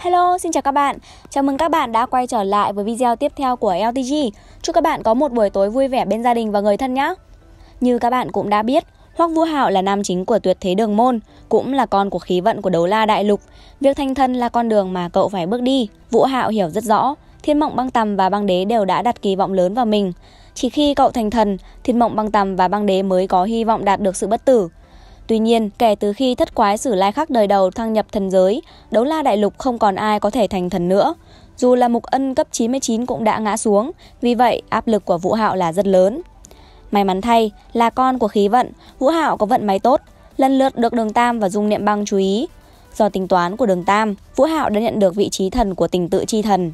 Hello, xin chào các bạn. Chào mừng các bạn đã quay trở lại với video tiếp theo của LTG. Chúc các bạn có một buổi tối vui vẻ bên gia đình và người thân nhé. Như các bạn cũng đã biết, Hoắc Vũ Hạo là nam chính của tuyệt thế đường môn, cũng là con của khí vận của đấu la đại lục. Việc thành thân là con đường mà cậu phải bước đi. Vũ Hạo hiểu rất rõ, Thiên Mộng Băng Tầm và Băng Đế đều đã đặt kỳ vọng lớn vào mình. Chỉ khi cậu thành thần, Thiên Mộng Băng Tầm và Băng Đế mới có hy vọng đạt được sự bất tử. Tuy nhiên, kể từ khi thất quái sử lai khắc đời đầu thăng nhập thần giới, đấu la đại lục không còn ai có thể thành thần nữa. Dù là mục ân cấp 99 cũng đã ngã xuống, vì vậy áp lực của Vũ Hạo là rất lớn. May mắn thay, là con của khí vận, Vũ Hạo có vận may tốt, lần lượt được Đường Tam và Dung Niệm Băng chú ý. Do tính toán của Đường Tam, Vũ Hạo đã nhận được vị trí thần của tình tự chi thần.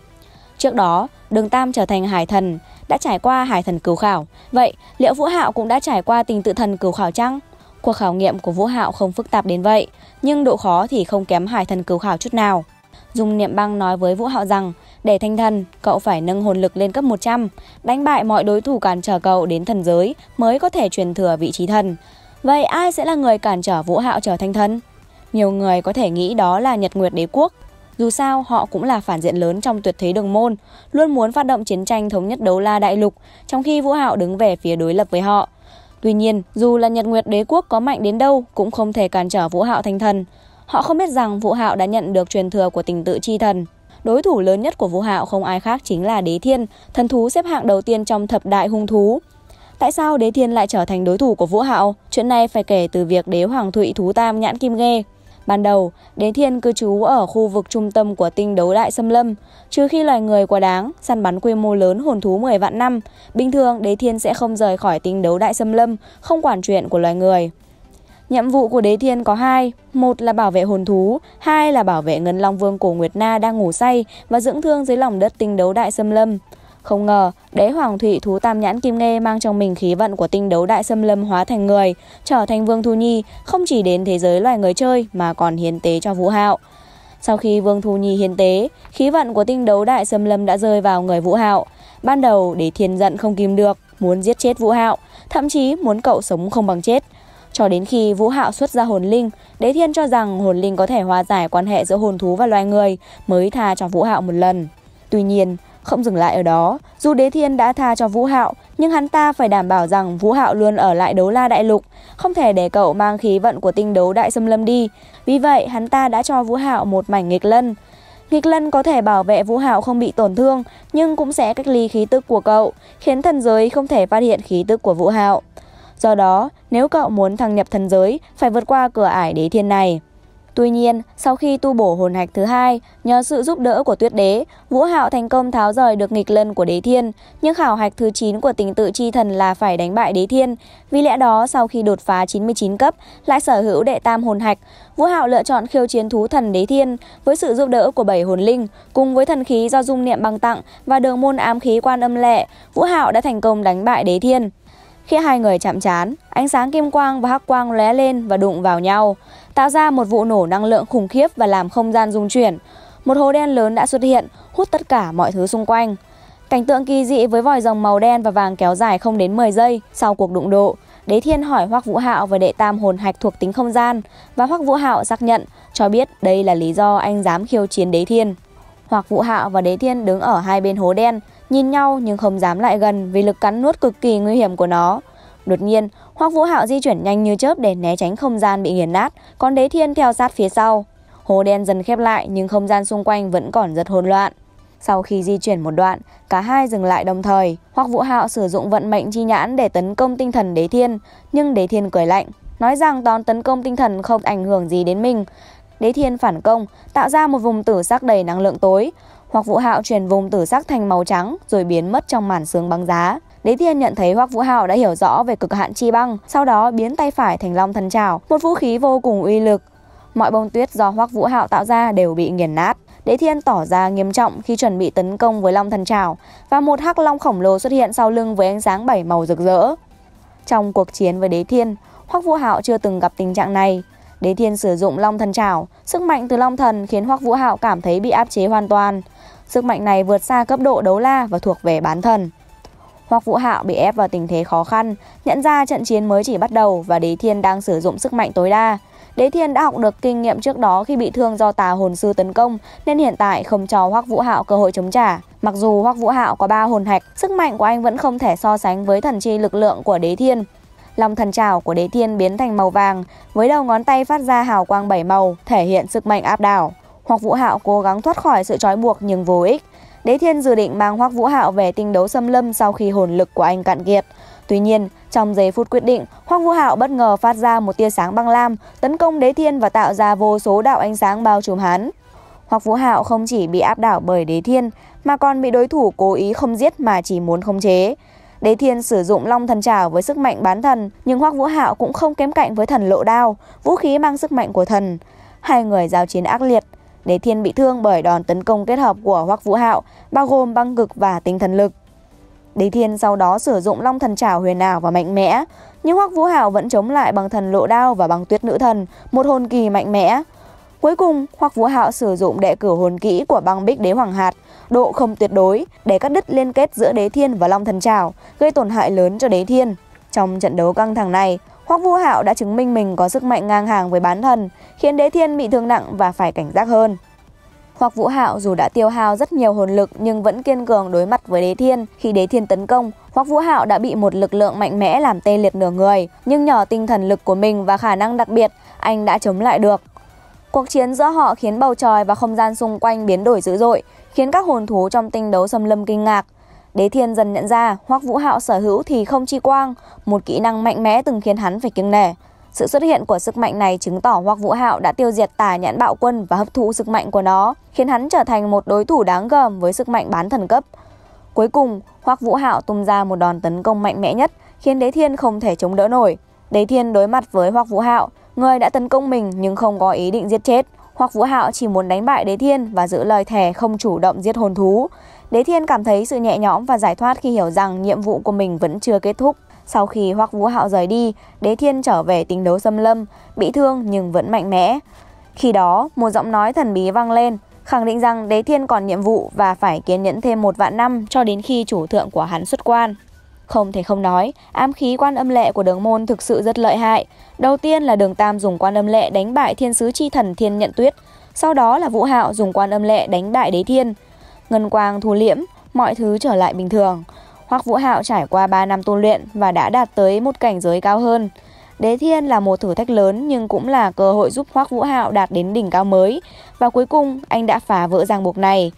Trước đó, Đường Tam trở thành hải thần, đã trải qua hải thần cửu khảo. Vậy, liệu Vũ Hạo cũng đã trải qua tình tự thần cửu khảo chăng? Cuộc khảo nghiệm của Vũ Hạo không phức tạp đến vậy, nhưng độ khó thì không kém hải thần cứu khảo chút nào. Dung Niệm Băng nói với Vũ Hạo rằng, để thanh thần, cậu phải nâng hồn lực lên cấp 100, đánh bại mọi đối thủ cản trở cậu đến thần giới mới có thể truyền thừa vị trí thần. Vậy ai sẽ là người cản trở Vũ Hạo trở thanh thần? Nhiều người có thể nghĩ đó là Nhật Nguyệt Đế Quốc. Dù sao, họ cũng là phản diện lớn trong tuyệt thế đường môn, luôn muốn phát động chiến tranh thống nhất đấu la đại lục, trong khi Vũ Hạo đứng về phía đối lập với họ. Tuy nhiên, dù là Nhật Nguyệt Đế quốc có mạnh đến đâu cũng không thể cản trở Vũ Hạo thành thần. Họ không biết rằng Vũ Hạo đã nhận được truyền thừa của Tình Tự Chi Thần. Đối thủ lớn nhất của Vũ Hạo không ai khác chính là Đế Thiên, thần thú xếp hạng đầu tiên trong thập đại hung thú. Tại sao Đế Thiên lại trở thành đối thủ của Vũ Hạo? Chuyện này phải kể từ việc Đế Hoàng Thụy Thú Tam nhãn kim ghê Ban đầu, đế thiên cư trú ở khu vực trung tâm của tinh đấu đại xâm lâm, trừ khi loài người quá đáng, săn bắn quy mô lớn hồn thú 10 vạn năm, bình thường đế thiên sẽ không rời khỏi tinh đấu đại xâm lâm, không quản chuyện của loài người. Nhiệm vụ của đế thiên có hai, một là bảo vệ hồn thú, hai là bảo vệ ngân long vương cổ Nguyệt Na đang ngủ say và dưỡng thương dưới lòng đất tinh đấu đại xâm lâm. Không ngờ, đế hoàng thủy thú tam nhãn kim nghe mang trong mình khí vận của tinh đấu đại xâm lâm hóa thành người, trở thành Vương Thu Nhi, không chỉ đến thế giới loài người chơi mà còn hiến tế cho Vũ Hạo. Sau khi Vương Thu Nhi hiến tế, khí vận của tinh đấu đại xâm lâm đã rơi vào người Vũ Hạo. Ban đầu để thiên giận không kìm được, muốn giết chết Vũ Hạo, thậm chí muốn cậu sống không bằng chết. Cho đến khi Vũ Hạo xuất ra hồn linh, Đế Thiên cho rằng hồn linh có thể hòa giải quan hệ giữa hồn thú và loài người mới tha cho Vũ Hạo một lần. Tuy nhiên, không dừng lại ở đó, dù Đế Thiên đã tha cho Vũ Hạo, nhưng hắn ta phải đảm bảo rằng Vũ Hạo luôn ở lại đấu la đại lục, không thể để cậu mang khí vận của tinh đấu đại xâm lâm đi. Vì vậy, hắn ta đã cho Vũ Hạo một mảnh nghịch lân. Nghịch lân có thể bảo vệ Vũ Hạo không bị tổn thương, nhưng cũng sẽ cách ly khí tức của cậu, khiến thần giới không thể phát hiện khí tức của Vũ Hạo. Do đó, nếu cậu muốn thăng nhập thần giới, phải vượt qua cửa ải đế thiên này. Tuy nhiên, sau khi tu bổ hồn hạch thứ hai, nhờ sự giúp đỡ của Tuyết Đế, Vũ Hạo thành công tháo rời được nghịch lân của Đế Thiên, nhưng khảo hạch thứ 9 của tình tự chi thần là phải đánh bại Đế Thiên. Vì lẽ đó, sau khi đột phá 99 cấp, lại sở hữu đệ tam hồn hạch, Vũ Hạo lựa chọn khiêu chiến thú thần Đế Thiên với sự giúp đỡ của bảy hồn linh, cùng với thần khí do dung niệm bằng tặng và đường môn ám khí quan âm lệ, Vũ Hạo đã thành công đánh bại Đế Thiên. Khi hai người chạm trán, ánh sáng kim quang và hắc quang lóe lên và đụng vào nhau tạo ra một vụ nổ năng lượng khủng khiếp và làm không gian rung chuyển. Một hố đen lớn đã xuất hiện, hút tất cả mọi thứ xung quanh. Cảnh tượng kỳ dị với vòi rồng màu đen và vàng kéo dài không đến 10 giây sau cuộc đụng độ. Đế Thiên hỏi Hoắc Vũ Hạo về đệ tam hồn hạch thuộc tính không gian và Hoắc Vũ Hạo xác nhận cho biết đây là lý do anh dám khiêu chiến Đế Thiên. Hoắc Vũ Hạo và Đế Thiên đứng ở hai bên hố đen, nhìn nhau nhưng không dám lại gần vì lực cắn nuốt cực kỳ nguy hiểm của nó. Đột nhiên, Hoắc Vũ Hạo di chuyển nhanh như chớp để né tránh không gian bị nghiền nát, còn Đế Thiên theo sát phía sau. Hồ đen dần khép lại nhưng không gian xung quanh vẫn còn rất hỗn loạn. Sau khi di chuyển một đoạn, cả hai dừng lại đồng thời. Hoắc Vũ Hạo sử dụng vận mệnh chi nhãn để tấn công tinh thần Đế Thiên, nhưng Đế Thiên cười lạnh, nói rằng đòn tấn công tinh thần không ảnh hưởng gì đến mình. Đế Thiên phản công, tạo ra một vùng tử sắc đầy năng lượng tối. Hoặc Vũ Hạo chuyển vùng tử sắc thành màu trắng rồi biến mất trong màn sương băng giá. Đế Thiên nhận thấy Hoắc Vũ Hào đã hiểu rõ về cực hạn chi băng, sau đó biến tay phải thành long thần trảo, một vũ khí vô cùng uy lực. Mọi bông tuyết do Hoắc Vũ Hạo tạo ra đều bị nghiền nát. Đế Thiên tỏ ra nghiêm trọng khi chuẩn bị tấn công với Long Thần Trảo và một hắc long khổng lồ xuất hiện sau lưng với ánh sáng bảy màu rực rỡ. Trong cuộc chiến với Đế Thiên, Hoắc Vũ Hạo chưa từng gặp tình trạng này. Đế Thiên sử dụng Long Thần Trảo, sức mạnh từ Long Thần khiến Hoắc Vũ Hạo cảm thấy bị áp chế hoàn toàn. Sức mạnh này vượt xa cấp độ đấu la và thuộc về bán thần. Hoắc Vũ Hạo bị ép vào tình thế khó khăn, nhận ra trận chiến mới chỉ bắt đầu và Đế Thiên đang sử dụng sức mạnh tối đa. Đế Thiên đã học được kinh nghiệm trước đó khi bị thương do tà hồn sư tấn công nên hiện tại không cho Hoắc Vũ Hạo cơ hội chống trả. Mặc dù Hoắc Vũ Hạo có ba hồn hạch, sức mạnh của anh vẫn không thể so sánh với thần chi lực lượng của Đế Thiên. Lòng thần trảo của Đế Thiên biến thành màu vàng, với đầu ngón tay phát ra hào quang bảy màu, thể hiện sức mạnh áp đảo. Hoắc Vũ Hạo cố gắng thoát khỏi sự trói buộc nhưng vô ích, Đế Thiên dự định mang Hoắc Vũ Hạo về tinh đấu xâm lâm sau khi hồn lực của anh cạn kiệt. Tuy nhiên, trong giây phút quyết định, Hoắc Vũ Hạo bất ngờ phát ra một tia sáng băng lam, tấn công Đế Thiên và tạo ra vô số đạo ánh sáng bao trùm hắn. Hoắc Vũ Hạo không chỉ bị áp đảo bởi Đế Thiên, mà còn bị đối thủ cố ý không giết mà chỉ muốn khống chế. Đế Thiên sử dụng Long Thần Trảo với sức mạnh bán thần, nhưng Hoắc Vũ Hạo cũng không kém cạnh với thần Lộ Đao, vũ khí mang sức mạnh của thần. Hai người giao chiến ác liệt, Đế Thiên bị thương bởi đòn tấn công kết hợp của Hoắc Vũ Hạo, bao gồm băng cực và tinh thần lực. Đế Thiên sau đó sử dụng Long Thần Trảo huyền ảo và mạnh mẽ, nhưng Hoắc Vũ Hạo vẫn chống lại bằng thần lộ đao và bằng tuyết nữ thần, một hồn kỳ mạnh mẽ. Cuối cùng, Hoắc Vũ Hạo sử dụng đệ cử hồn kỹ của băng Bích Đế Hoàng Hạt, độ không tuyệt đối để cắt đứt liên kết giữa Đế Thiên và Long Thần Trảo, gây tổn hại lớn cho Đế Thiên. Trong trận đấu căng thẳng này, Hoắc Vũ Hạo đã chứng minh mình có sức mạnh ngang hàng với bán thần, khiến Đế Thiên bị thương nặng và phải cảnh giác hơn. Hoặc Vũ Hạo dù đã tiêu hao rất nhiều hồn lực nhưng vẫn kiên cường đối mặt với Đế Thiên. Khi Đế Thiên tấn công, Hoặc Vũ Hạo đã bị một lực lượng mạnh mẽ làm tê liệt nửa người, nhưng nhờ tinh thần lực của mình và khả năng đặc biệt, anh đã chống lại được. Cuộc chiến giữa họ khiến bầu trời và không gian xung quanh biến đổi dữ dội, khiến các hồn thú trong tinh đấu xâm lâm kinh ngạc. Đế thiên dần nhận ra Hoắc Vũ Hạo sở hữu thì không chi quang, một kỹ năng mạnh mẽ từng khiến hắn phải kiêng nể. Sự xuất hiện của sức mạnh này chứng tỏ Hoắc Vũ Hạo đã tiêu diệt tà nhãn bạo quân và hấp thụ sức mạnh của nó, khiến hắn trở thành một đối thủ đáng gờm với sức mạnh bán thần cấp. Cuối cùng, Hoắc Vũ Hạo tung ra một đòn tấn công mạnh mẽ nhất, khiến Đế Thiên không thể chống đỡ nổi. Đế Thiên đối mặt với Hoắc Vũ Hạo, người đã tấn công mình nhưng không có ý định giết chết hoặc Vũ Hạo chỉ muốn đánh bại Đế Thiên và giữ lời thề không chủ động giết hồn thú. Đế Thiên cảm thấy sự nhẹ nhõm và giải thoát khi hiểu rằng nhiệm vụ của mình vẫn chưa kết thúc. Sau khi Hoắc Vũ Hạo rời đi, Đế Thiên trở về tính đấu xâm lâm, bị thương nhưng vẫn mạnh mẽ. Khi đó, một giọng nói thần bí vang lên, khẳng định rằng Đế Thiên còn nhiệm vụ và phải kiên nhẫn thêm một vạn năm cho đến khi chủ thượng của hắn xuất quan. Không thể không nói, ám khí quan âm lệ của đường môn thực sự rất lợi hại. Đầu tiên là đường Tam dùng quan âm lệ đánh bại thiên sứ chi thần Thiên Nhận Tuyết, sau đó là Vũ Hạo dùng quan âm lệ đánh bại Đế Thiên. Ngân quang thu liễm, mọi thứ trở lại bình thường. Hoặc Vũ Hạo trải qua 3 năm tu luyện và đã đạt tới một cảnh giới cao hơn. Đế Thiên là một thử thách lớn nhưng cũng là cơ hội giúp Hoắc Vũ Hạo đạt đến đỉnh cao mới và cuối cùng anh đã phá vỡ ràng buộc này.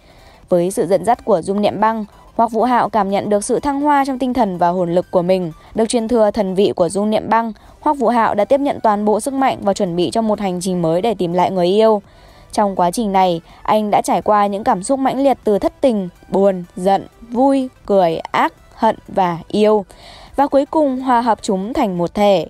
Với sự dẫn dắt của Dung Niệm Băng, hoặc Vũ Hạo cảm nhận được sự thăng hoa trong tinh thần và hồn lực của mình, được truyền thừa thần vị của Dung Niệm Băng, Hoặc Vũ Hạo đã tiếp nhận toàn bộ sức mạnh và chuẩn bị cho một hành trình mới để tìm lại người yêu. Trong quá trình này, anh đã trải qua những cảm xúc mãnh liệt từ thất tình, buồn, giận, vui, cười, ác, hận và yêu. Và cuối cùng hòa hợp chúng thành một thể.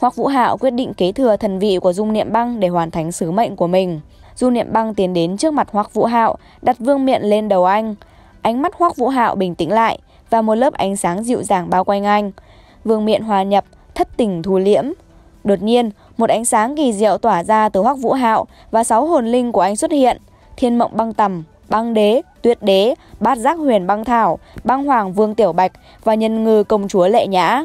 Hoặc Vũ Hạo quyết định kế thừa thần vị của Dung Niệm Băng để hoàn thành sứ mệnh của mình. Dung Niệm Băng tiến đến trước mặt Hoặc Vũ Hạo, đặt vương miện lên đầu anh. Ánh mắt Hoắc Vũ Hạo bình tĩnh lại và một lớp ánh sáng dịu dàng bao quanh anh. Vương Miện hòa nhập, thất tình thù liễm. Đột nhiên, một ánh sáng kỳ diệu tỏa ra từ Hoắc Vũ Hạo và sáu hồn linh của anh xuất hiện. Thiên Mộng Băng Tầm, Băng Đế, Tuyết Đế, Bát Giác Huyền Băng Thảo, Băng Hoàng Vương Tiểu Bạch và Nhân Ngư Công Chúa Lệ Nhã.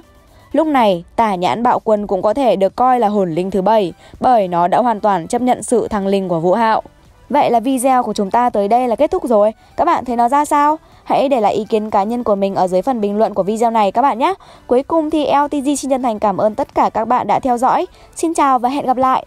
Lúc này, tả nhãn bạo quân cũng có thể được coi là hồn linh thứ bảy bởi nó đã hoàn toàn chấp nhận sự thăng linh của Vũ Hạo. Vậy là video của chúng ta tới đây là kết thúc rồi. Các bạn thấy nó ra sao? Hãy để lại ý kiến cá nhân của mình ở dưới phần bình luận của video này các bạn nhé. Cuối cùng thì LTG xin chân thành cảm ơn tất cả các bạn đã theo dõi. Xin chào và hẹn gặp lại.